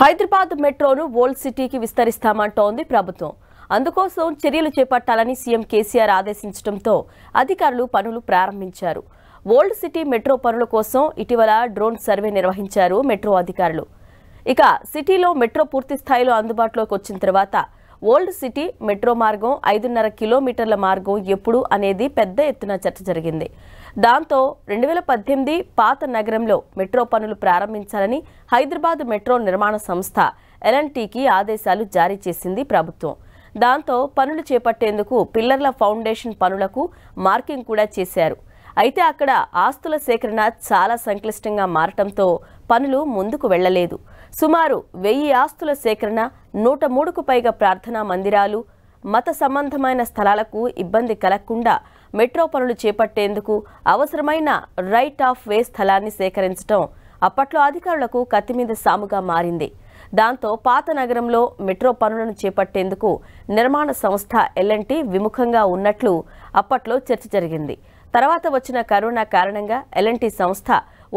Hyderabad మెట్రోను old సిటీకి విస్తరిస్తామంటోంది ప్రభుత్వం అందుకోసం చర్యలు చేపట్టాలని సీఎం కేసీఆర్ ఆదేశించడంతో అధికారులు పనులు ప్రారంభించారు ఓల్డ్ సిటీ మెట్రో పనుల కోసం ఇటీవల డ్రోన్ సర్వే నిర్వహించారు మెట్రో అధికారులు ఇక సిటీలో మెట్రో పూర్తి స్థాయిలో అందుబాటులోకి వచ్చిన తర్వాత ఓల్డ్ సిటీ మెట్రో మార్గం ఐదున్నర కిలోమీటర్ల మార్గం ఎప్పుడు అనేది పెద్ద ఎత్తున చర్చ జరిగింది దాంతో రెండు వేల పద్దెనిమిది పాత నగరంలో మెట్రో పనులు ప్రారంభించాలని హైదరాబాద్ మెట్రో నిర్మాణ సంస్థ ఎల్ఎన్టీకి ఆదేశాలు జారీ చేసింది ప్రభుత్వం దాంతో పనులు చేపట్టేందుకు పిల్లర్ల ఫౌండేషన్ పనులకు మార్కింగ్ కూడా చేశారు అయితే అక్కడ ఆస్తుల సేకరణ చాలా సంక్లిష్టంగా మారటంతో పనులు ముందుకు వెళ్లలేదు సుమారు వెయ్యి ఆస్తుల సేకరణ నూట మూడుకు పైగా ప్రార్థనా మందిరాలు మత సంబంధమైన స్థలాలకు ఇబ్బంది కలగకుండా మెట్రో పనులు చేపట్టేందుకు అవసరమైన రైట్ ఆఫ్ వే స్థలాన్ని సేకరించడం అప్పట్లో అధికారులకు కత్తిమీద సాముగా మారింది దాంతో పాత నగరంలో మెట్రో పనులను చేపట్టేందుకు నిర్మాణ సంస్థ ఎల్ఎన్టీ విముఖంగా ఉన్నట్లు అప్పట్లో చర్చ జరిగింది తర్వాత వచ్చిన కరోనా కారణంగా ఎల్ఎన్టీ సంస్థ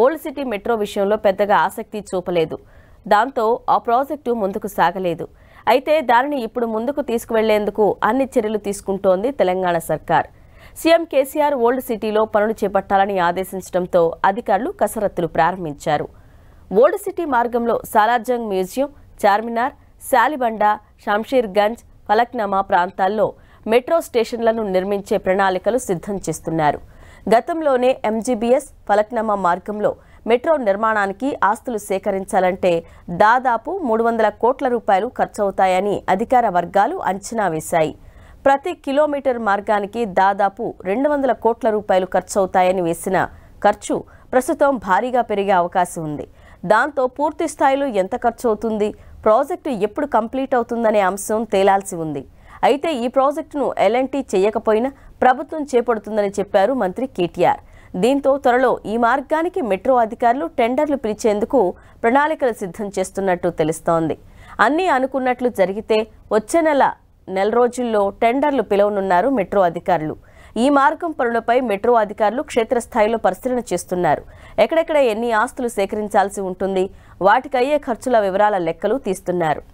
ఓల్డ్ సిటీ మెట్రో విషయంలో పెద్దగా ఆసక్తి చూపలేదు దాంతో ఆ ప్రాజెక్టు ముందుకు సాగలేదు అయితే దానిని ఇప్పుడు ముందుకు తీసుకువెళ్లేందుకు అన్ని చర్యలు తీసుకుంటోంది తెలంగాణ సర్కార్ సీఎం కేసీఆర్ ఓల్డ్ సిటీలో పనులు చేపట్టాలని ఆదేశించడంతో అధికారులు కసరత్తులు ప్రారంభించారు ఓల్డ్ సిటీ మార్గంలో సాలార్జంగ్ మ్యూజియం చార్మినార్ శాలిబండ షంషీర్గంజ్ ఫలక్నామా ప్రాంతాల్లో మెట్రో స్టేషన్లను నిర్మించే ప్రణాళికలు సిద్ధం చేస్తున్నారు గతంలోనే ఎంజీబీఎస్ ఫలక్నామా మార్గంలో మెట్రో నిర్మాణానికి ఆస్తులు సేకరించాలంటే దాదాపు మూడు వందల కోట్ల రూపాయలు ఖర్చవుతాయని అధికార వర్గాలు అంచనా వేశాయి ప్రతి కిలోమీటర్ మార్గానికి దాదాపు రెండు వందల కోట్ల రూపాయలు ఖర్చవుతాయని వేసిన ఖర్చు ప్రస్తుతం భారీగా పెరిగే అవకాశం ఉంది దాంతో పూర్తి స్థాయిలో ఎంత ఖర్చు అవుతుంది ప్రాజెక్టు ఎప్పుడు కంప్లీట్ అవుతుందనే అంశం తేలాల్సి ఉంది అయితే ఈ ప్రాజెక్టును ఎల్ఎన్టీ చేయకపోయినా ప్రభుత్వం చేపడుతుందని చెప్పారు మంత్రి కేటీఆర్ దీంతో త్వరలో ఈ మార్గానికి మెట్రో అధికారులు టెండర్లు పిలిచేందుకు ప్రణాళికలు సిద్ధం చేస్తున్నట్టు తెలుస్తోంది అన్నీ అనుకున్నట్లు జరిగితే వచ్చే నెల నెల రోజుల్లో టెండర్లు పిలవనున్నారు మెట్రో అధికారులు ఈ మార్గం పనులపై మెట్రో అధికారులు క్షేత్రస్థాయిలో పరిశీలన చేస్తున్నారు ఎక్కడెక్కడ ఎన్ని ఆస్తులు సేకరించాల్సి ఉంటుంది వాటికయ్యే ఖర్చుల వివరాల లెక్కలు తీస్తున్నారు